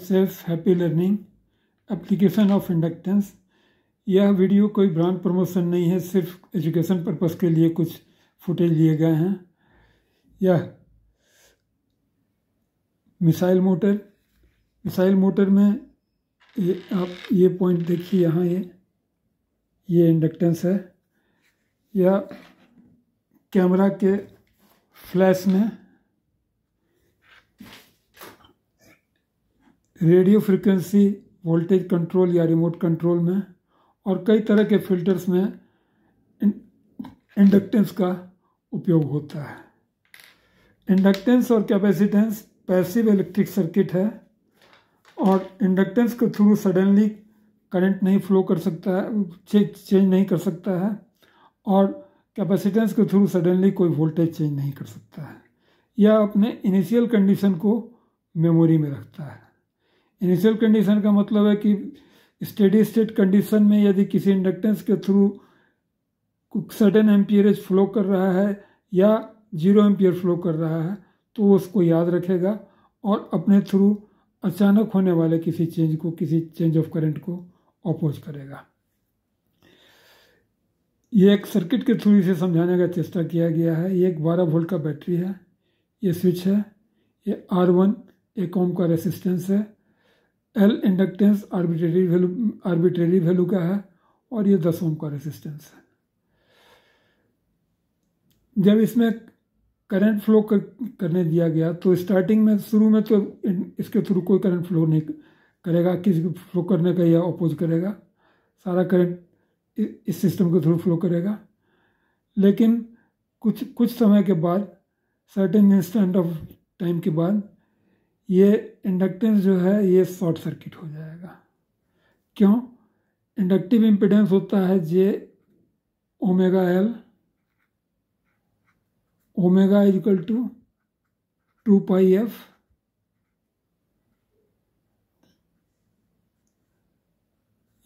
Sales happy learning application of inductance यह video कोई brand promotion नहीं है सिर्फ एजुकेशन पर्पस के लिए कुछ फुटेज लिए गए हैं यह मिसाइल मोटर मिसाइल मोटर में ये आप ये पॉइंट देखिए यहाँ ये ये इंडक्टेंस है या कैमरा के फ्लैश में रेडियो फ्रिक्वेंसी वोल्टेज कंट्रोल या रिमोट कंट्रोल में और कई तरह के फिल्टर्स में इंडक्टेंस का उपयोग होता है इंडक्टेंस और कैपेसिटेंस पैसिव इलेक्ट्रिक सर्किट है और इंडक्टेंस के थ्रू सडनली करंट नहीं फ्लो कर सकता है चे, चेंज नहीं कर सकता है और कैपेसिटेंस के थ्रू सडनली कोई वोल्टेज चेंज नहीं कर सकता है यह अपने इनिशियल कंडीशन को मेमोरी में रखता है इनिशियल कंडीशन का मतलब है कि स्टेडी स्टेट कंडीशन में यदि किसी इंडक्टेंस के थ्रू सडन एम्पियरेज फ्लो कर रहा है या जीरो एम्पियर फ्लो कर रहा है तो उसको याद रखेगा और अपने थ्रू अचानक होने वाले किसी चेंज को किसी चेंज ऑफ करंट को अपोज करेगा ये एक सर्किट के थ्रू इसे समझाने का चेष्टा किया गया है ये एक बारह वोल्ट का बैटरी है ये स्विच है ये आर वन एक ओम का रेसिस्टेंस है L inductance arbitrary value arbitrary value का है और ये दस ओम का रेजिस्टेंस है जब इसमें करंट फ्लो कर, करने दिया गया तो स्टार्टिंग में शुरू में तो इसके थ्रू कोई करंट फ्लो नहीं करेगा किसी को फ्लो करने का या अपोज करेगा सारा करंट इस सिस्टम के थ्रू फ्लो करेगा लेकिन कुछ कुछ समय के बाद सर्टेन इंस्टेंट ऑफ टाइम के बाद ये इंडक्टेंस जो है ये शॉर्ट सर्किट हो जाएगा क्यों इंडक्टिव इम्पिडेंस होता है J omega L omega equal to two pi F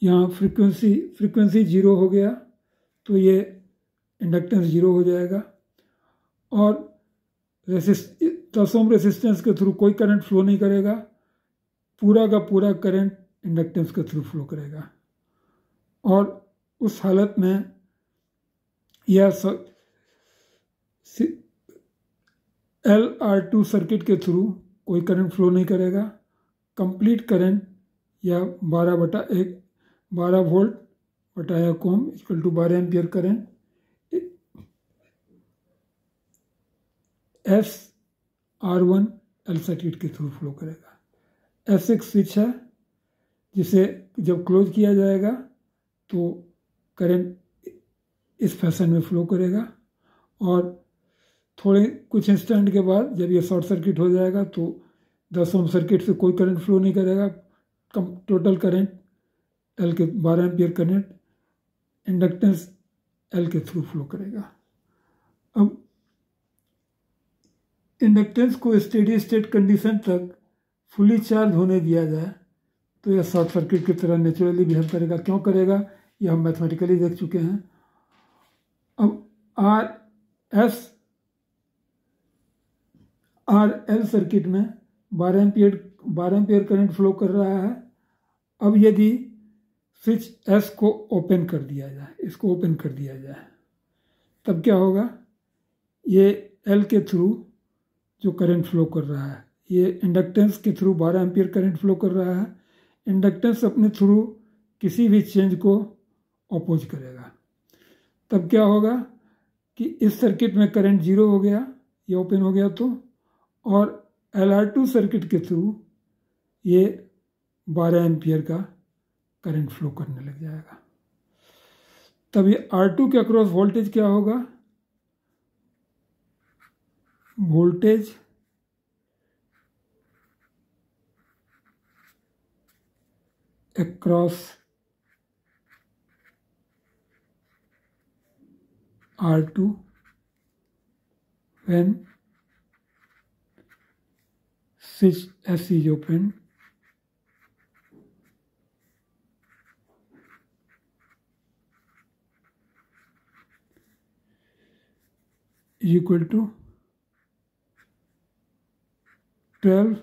यहाँ फ्रीक्वेंसी फ्रीक्वेंसी जीरो हो गया तो ये इंडक्टेंस जीरो हो जाएगा और रेसिस्ट ट्रांसफॉर्म रेसिस्टेंस के थ्रू कोई करंट फ्लो नहीं करेगा पूरा का पूरा करंट इंडक्टेंस के थ्रू फ्लो करेगा और उस हालत में यह एल आर टू सर्किट के थ्रू कोई करंट फ्लो नहीं करेगा कंप्लीट करंट या बारह बटा एक बारह वोल्ट बटा या कोम इक्वल टू बारह ampere current S R one L circuit के थ्रू फ्लो करेगा ऐसे एक स्विच है जिसे जब क्लोज किया जाएगा तो करंट इस फैशन में फ्लो करेगा और थोड़े कुछ इंस्टेंट के बाद जब ये शॉर्ट सर्किट हो जाएगा तो दस ओम सर्किट से कोई करंट फ्लो नहीं करेगा कम टोटल करंट एल के बारह एम्पियर करंट इंडक्टेंस एल के थ्रू फ्लो करेगा अब इंडक्टेंस को स्टेडी स्टेट कंडीशन तक फुली चार्ज होने दिया जाए तो यह शॉर्ट सर्किट की तरह नेचुरली बिहेव करेगा क्यों करेगा यह हम मैथमेटिकली देख चुके हैं अब R S R L circuit में बारह एम्पियर बारह एम्पियर करंट फ्लो कर रहा है अब यदि स्विच एस को ओपन कर दिया जाए इसको ओपन कर दिया जाए तब क्या होगा ये एल के थ्रू जो करंट फ्लो कर रहा है ये इंडक्टेंस के थ्रू 12 एम्पियर करंट फ्लो कर रहा है इंडक्टेंस अपने थ्रू किसी भी चेंज को अपोज करेगा तब क्या होगा कि इस सर्किट में करंट जीरो हो गया ये ओपन हो गया तो और एल आर टू सर्किट के थ्रू ये 12 एम्पियर का करंट फ्लो करने लग जाएगा तब ये आर टू के अक्रॉस वोल्टेज क्या होगा voltage across R2 when switch S is open is equal to 12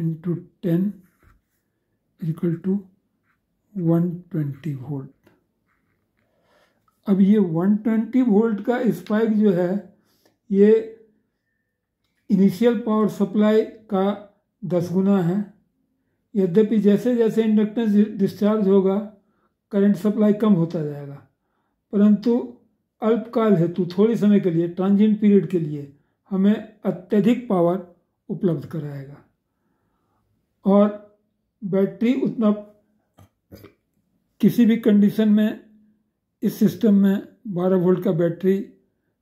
into 10 equal to 120 volt अब ये 120 वोल्ट का स्पाइक जो है ये इनिशियल पावर सप्लाई का दस गुना है यद्यपि जैसे जैसे इंडक्टेंस डिस्चार्ज होगा करंट सप्लाई कम होता जाएगा परंतु अल्पकाल हेतु थोड़े समय के लिए ट्रांजिएंट पीरियड के लिए हमें अत्यधिक पावर उपलब्ध कराएगा और बैटरी उतना किसी भी कंडीशन में इस सिस्टम में 12 वोल्ट का बैटरी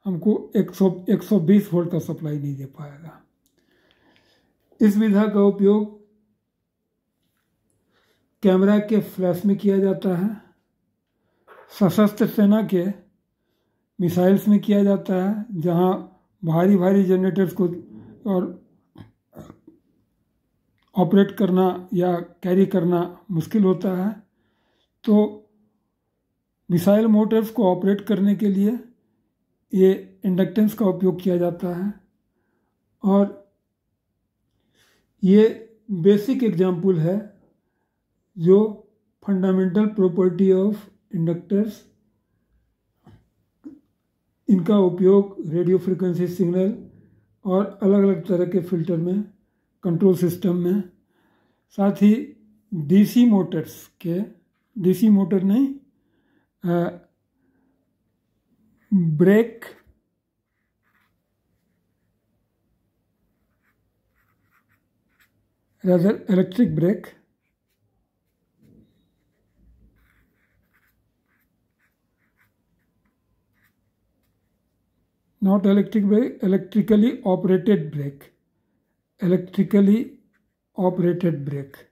हमको 100 120 वोल्ट का सप्लाई नहीं दे पाएगा इस विधा का उपयोग कैमरा के फ्लैश में किया जाता है सशस्त्र सेना के मिसाइल्स में किया जाता है जहां भारी भारी जनरेटर्स को और ऑपरेट करना या कैरी करना मुश्किल होता है तो मिसाइल मोटर्स को ऑपरेट करने के लिए ये इंडक्टेंस का उपयोग किया जाता है और ये बेसिक एग्जाम्पल है जो फंडामेंटल प्रॉपर्टी ऑफ इंडक्टर्स इनका उपयोग रेडियो फ्रिक्वेंसी सिग्नल और अलग अलग तरह के फिल्टर में कंट्रोल सिस्टम में साथ ही डीसी मोटर्स के डीसी मोटर नहीं brake rather electric brake not electric brake electrically operated brake electrically operated brake.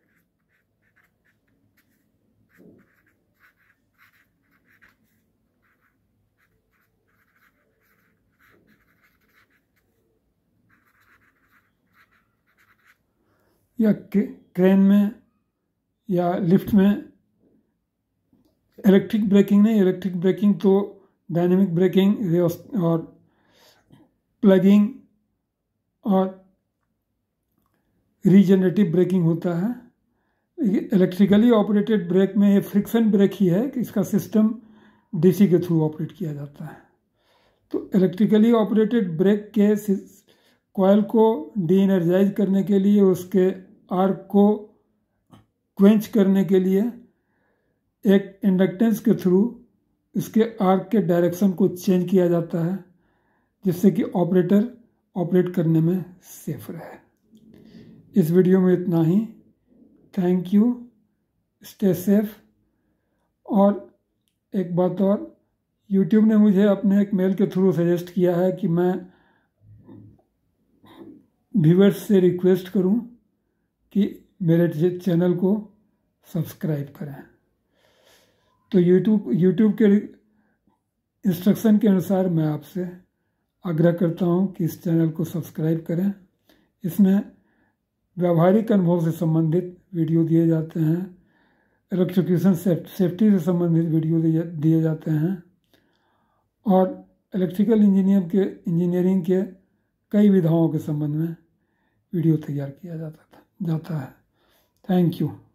या क्रेन में या लिफ्ट में इलेक्ट्रिक ब्रेकिंग नहीं इलेक्ट्रिक ब्रेकिंग तो डायनेमिक ब्रेकिंग और प्लगिंग और रीजनरेटिव ब्रेकिंग होता है इलेक्ट्रिकली ऑपरेटेड ब्रेक में ये फ्रिक्शन ब्रेक ही है कि इसका सिस्टम डीसी के थ्रू ऑपरेट किया जाता है तो इलेक्ट्रिकली ऑपरेटेड ब्रेक के कॉयल को डी एनर्जाइज करने के लिए उसके आर्क को क्वेंच करने के लिए एक इंडक्टेंस के थ्रू इसके आर्क के डायरेक्शन को चेंज किया जाता है जिससे कि ऑपरेटर ऑपरेट करने में सेफ रहे इस वीडियो में इतना ही थैंक यू स्टे सेफ और एक बात और यूट्यूब ने मुझे अपने एक मेल के थ्रू सजेस्ट किया है कि मैं व्यूवर्स से रिक्वेस्ट करूं कि मेरे चैनल को सब्सक्राइब करें तो यूट्यूब यूट्यूब के इंस्ट्रक्शन के अनुसार मैं आपसे आग्रह करता हूं कि इस चैनल को सब्सक्राइब करें इसमें व्यावहारिक अनुभव से संबंधित वीडियो दिए जाते हैं इलेक्ट्रिक्यूशन सेफ्टी से संबंधित वीडियो दिए जाते हैं और इलेक्ट्रिकल इंजीनियर के इंजीनियरिंग के कई विधाओं के संबंध में वीडियो तैयार किया जाता था जाता है थैंक यू